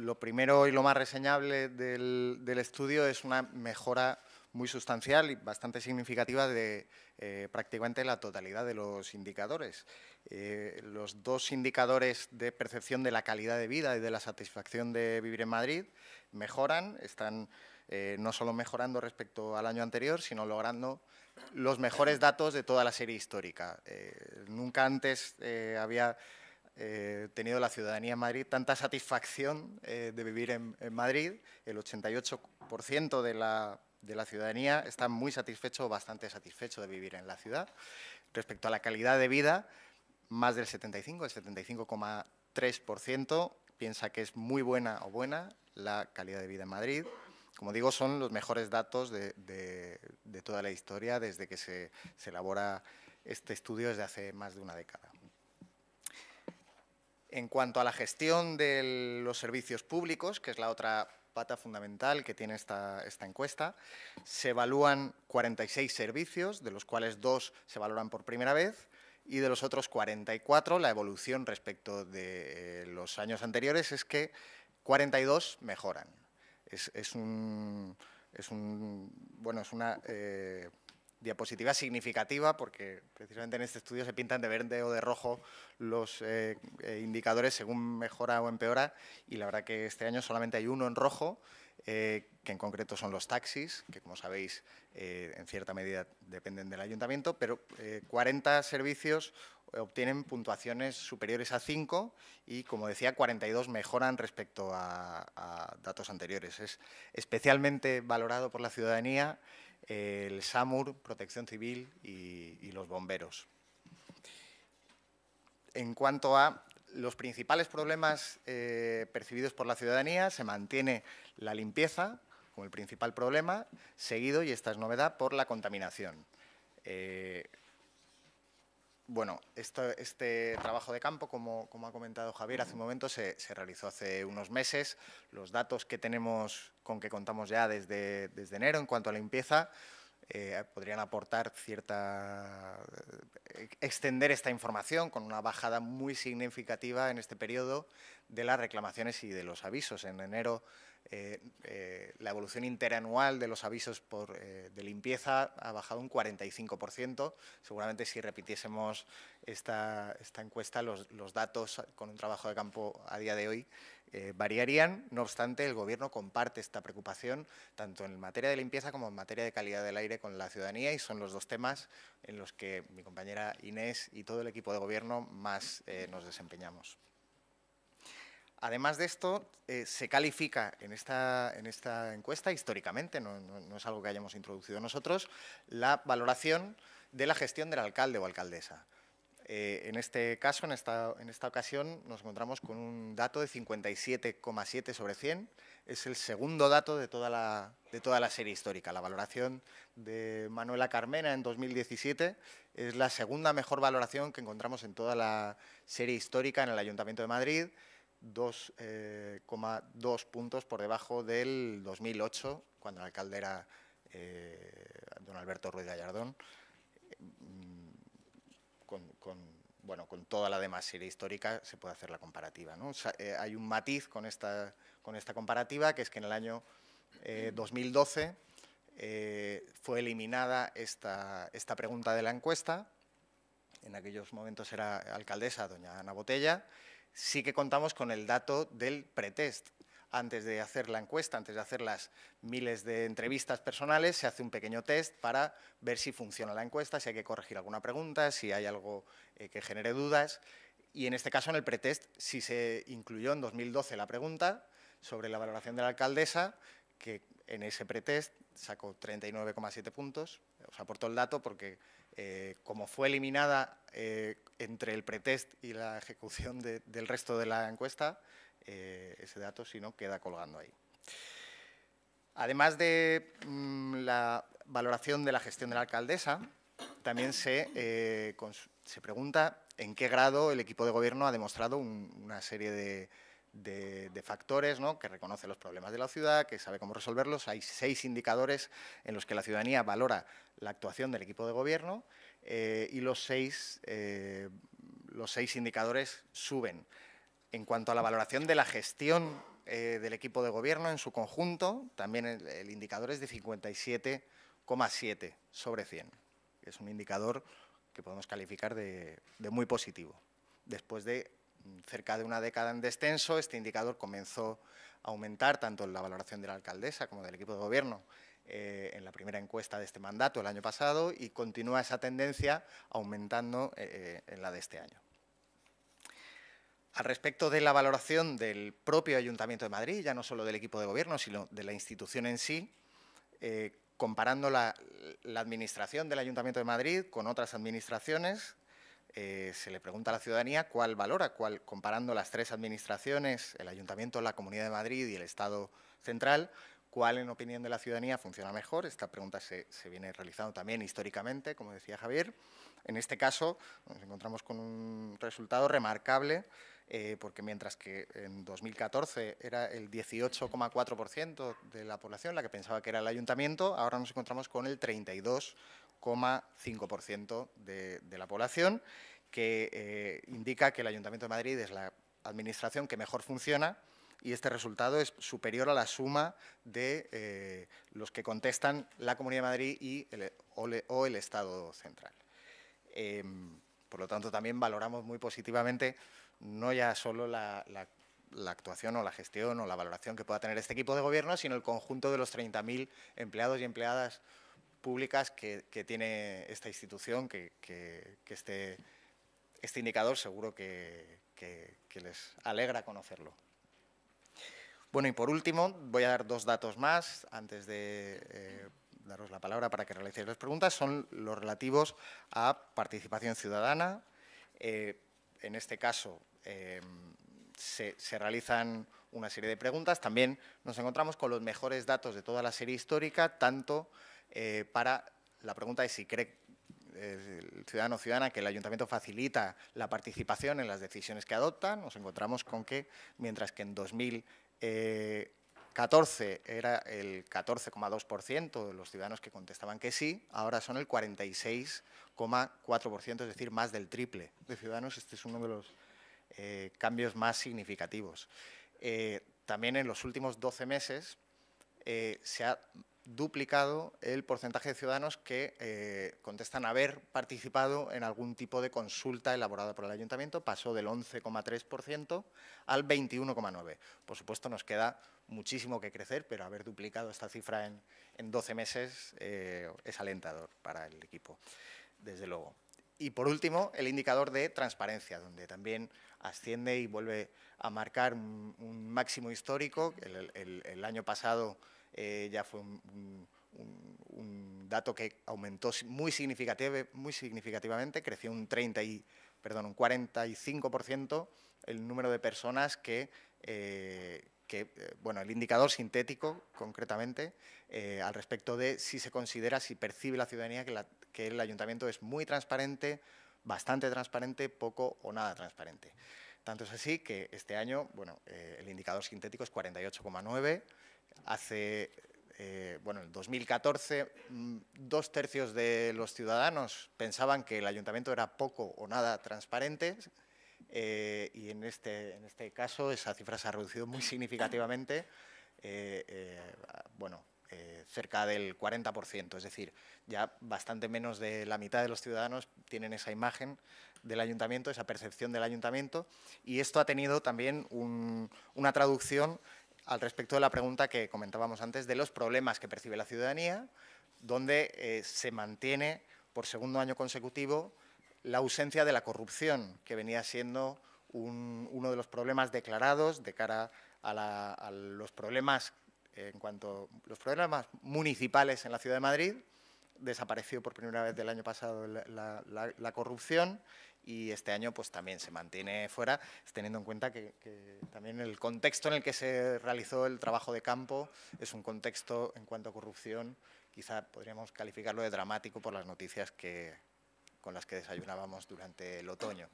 lo primero y lo más reseñable del, estudio es una mejora muy sustancial y bastante significativa de eh, prácticamente la totalidad de los indicadores. Eh, los dos indicadores de percepción de la calidad de vida y de la satisfacción de vivir en Madrid mejoran, están eh, no solo mejorando respecto al año anterior, sino logrando los mejores datos de toda la serie histórica. nunca antes había eh, tenido la ciudadanía en Madrid tanta satisfacción eh, de vivir en, Madrid. El 88% de la, de la ciudadanía está muy satisfecho o bastante satisfecho de vivir en la ciudad. Respecto a la calidad de vida, más del 75, el 75,3% piensa que es muy buena o buena la calidad de vida en Madrid. Como digo, son los mejores datos de, toda la historia desde que se elabora este estudio desde hace más de una década. En cuanto a la gestión de los servicios públicos, que es la otra pata fundamental que tiene esta, encuesta. Se evalúan 46 servicios, de los cuales dos se valoran por primera vez y de los otros 44 la evolución respecto de eh, los años anteriores es que 42 mejoran. Es, un, es un, bueno, es una eh, diapositiva significativa, porque precisamente en este estudio se pintan de verde o de rojo los eh, eh, indicadores según mejora o empeora, y la verdad que este año solamente hay uno en rojo, eh, que en concreto son los taxis, que como sabéis en cierta medida dependen del ayuntamiento, pero 40 servicios obtienen puntuaciones superiores a 5 y, como decía, 42 mejoran respecto a datos anteriores. Es especialmente valorado por la ciudadanía el SAMUR, Protección Civil y, los bomberos. En cuanto a los principales problemas eh, percibidos por la ciudadanía, se mantiene la limpieza como el principal problema, seguido, y esta es novedad, por la contaminación. Eh, bueno, este trabajo de campo, como, ha comentado Javier hace un momento, se, realizó hace unos meses. Los datos que tenemos, con que contamos ya desde, enero en cuanto a limpieza, eh, podrían aportar cierta... Eh, extender esta información con una bajada muy significativa en este periodo de las reclamaciones y de los avisos. En enero eh, eh, la evolución interanual de los avisos eh, de limpieza ha bajado un 45%. Seguramente si repitiésemos esta, encuesta, los, datos con un trabajo de campo a día de hoy variarían. No obstante, el Gobierno comparte esta preocupación tanto en materia de limpieza como en materia de calidad del aire con la ciudadanía y son los dos temas en los que mi compañera Inés y todo el equipo de Gobierno más nos desempeñamos. Además de esto, eh, se califica en esta, encuesta, históricamente, no, es algo que hayamos introducido nosotros, la valoración de la gestión del alcalde o alcaldesa. Eh, en este caso, en esta, ocasión, nos encontramos con un dato de 57,7 sobre 100. Es el segundo dato de toda la serie histórica. La valoración de Manuela Carmena en 2017 es la segunda mejor valoración que encontramos en toda la serie histórica en el Ayuntamiento de Madrid 2,2 eh, puntos por debajo del 2008, cuando el alcalde era eh, don Alberto Ruiz Gallardón, mm, con, con bueno, con toda la demás serie histórica se puede hacer la comparativa. Eh, hay un matiz con esta, con esta comparativa, que es que en el año 2012 mm. fue eliminada esta, esta pregunta de la encuesta. En aquellos momentos era alcaldesa doña Ana Botella sí que contamos con el dato del pretest. Antes de hacer la encuesta, antes de hacer las miles de entrevistas personales, se hace un pequeño test para ver si funciona la encuesta, si hay que corregir alguna pregunta, si hay algo eh, que genere dudas. Y en este caso, en el pretest, sí se incluyó en 2012 la pregunta sobre la valoración de la alcaldesa, que en ese pretest sacó 39,7 puntos, os aporto el dato porque eh, como fue eliminada eh, entre el pretest y la ejecución del resto de la encuesta, eh, ese dato si no queda colgando ahí. Además de mm, la valoración de la gestión de la alcaldesa, también se, se pregunta en qué grado el equipo de gobierno ha demostrado una serie de, de, factores, que reconoce los problemas de la ciudad, que sabe cómo resolverlos. Hay seis indicadores en los que la ciudadanía valora la actuación del equipo de gobierno eh, y los seis, eh, los indicadores suben. En cuanto a la valoración de la gestión eh, del equipo de gobierno en su conjunto, también el, indicador es de 57,7 sobre 100. Es un indicador que podemos calificar de, de muy positivo, después de cerca de una década en descenso, este indicador comenzó a aumentar tanto en la valoración de la alcaldesa como del equipo de gobierno eh, en la primera encuesta de este mandato el año pasado y continúa esa tendencia aumentando eh, eh, en la de este año. Al respecto de la valoración del propio Ayuntamiento de Madrid, ya no solo del equipo de gobierno, sino de la institución en sí, comparando la, administración del Ayuntamiento de Madrid con otras administraciones, eh, se le pregunta a la ciudadanía cuál valora, cuál, comparando las tres administraciones, el Ayuntamiento, la Comunidad de Madrid y el Estado central, cuál en opinión de la ciudadanía funciona mejor. Esta pregunta se, viene realizando también históricamente, como decía Javier. En este caso nos encontramos con un resultado remarcable, eh, porque mientras que en 2014 era el 18,4% de la población la que pensaba que era el ayuntamiento, ahora nos encontramos con el 32%. 0,5% de, la población, que eh, indica que el Ayuntamiento de Madrid es la administración que mejor funciona y este resultado es superior a la suma de eh, los que contestan la Comunidad de Madrid y o, el Estado central. Em, por lo tanto, también valoramos muy positivamente no ya solo la, la, actuación o la gestión o la valoración que pueda tener este equipo de gobierno, sino el conjunto de los 30.000 empleados y empleadas públicas que, tiene esta institución, que, este, este, indicador seguro que, les alegra conocerlo. Bueno, y por último, voy a dar dos datos más antes de eh, daros la palabra para que realicéis las preguntas. Son los relativos a participación ciudadana. Eh, en este caso, eh, se, realizan una serie de preguntas. También nos encontramos con los mejores datos de toda la serie histórica, tanto eh, para la pregunta de si cree eh, el ciudadano o ciudadana que el ayuntamiento facilita la participación en las decisiones que adopta, nos encontramos con que mientras que en 2014 eh, era el 14,2% de los ciudadanos que contestaban que sí, ahora son el 46,4%, es decir, más del triple de ciudadanos. Este es uno de los cambios más significativos. también en los últimos 12 meses se ha duplicado el porcentaje de ciudadanos que eh, contestan haber participado en algún tipo de consulta elaborada por el ayuntamiento, pasó del 11,3% al 21,9%. Por supuesto, nos queda muchísimo que crecer, pero haber duplicado esta cifra en, en 12 meses eh, es alentador para el equipo, desde luego. Y por último, el indicador de transparencia, donde también asciende y vuelve a marcar un, máximo histórico. el año pasado eh, ya fue un, dato que aumentó muy, significativamente, creció un y, perdón, un 45% el número de personas que, eh, eh, bueno, el indicador sintético concretamente, al respecto de si se considera, si percibe la ciudadanía que, el ayuntamiento es muy transparente, bastante transparente, poco o nada transparente. Tanto es así que este año, bueno, el indicador sintético es 48,9 hace, eh, bueno, en 2014, mm, dos tercios de los ciudadanos pensaban que el ayuntamiento era poco o nada transparente eh, y este, en este, caso esa cifra se ha reducido muy significativamente, eh, bueno, cerca del 40%, es decir, ya bastante menos de la mitad de los ciudadanos tienen esa imagen del ayuntamiento, esa percepción del ayuntamiento, y esto ha tenido también una traducción al respecto de la pregunta que comentábamos antes de los problemas que percibe la ciudadanía, donde eh, se mantiene por segundo año consecutivo la ausencia de la corrupción, que venía siendo uno de los problemas declarados de cara a, los problemas en cuanto a los problemas municipales en la Ciudad de Madrid, desapareció por primera vez del año pasado la, corrupción y este año pues también se mantiene fuera, teniendo en cuenta que, también el contexto en el que se realizó el trabajo de campo es un contexto en cuanto a corrupción, quizá podríamos calificarlo de dramático por las noticias que, con las que desayunábamos durante el otoño.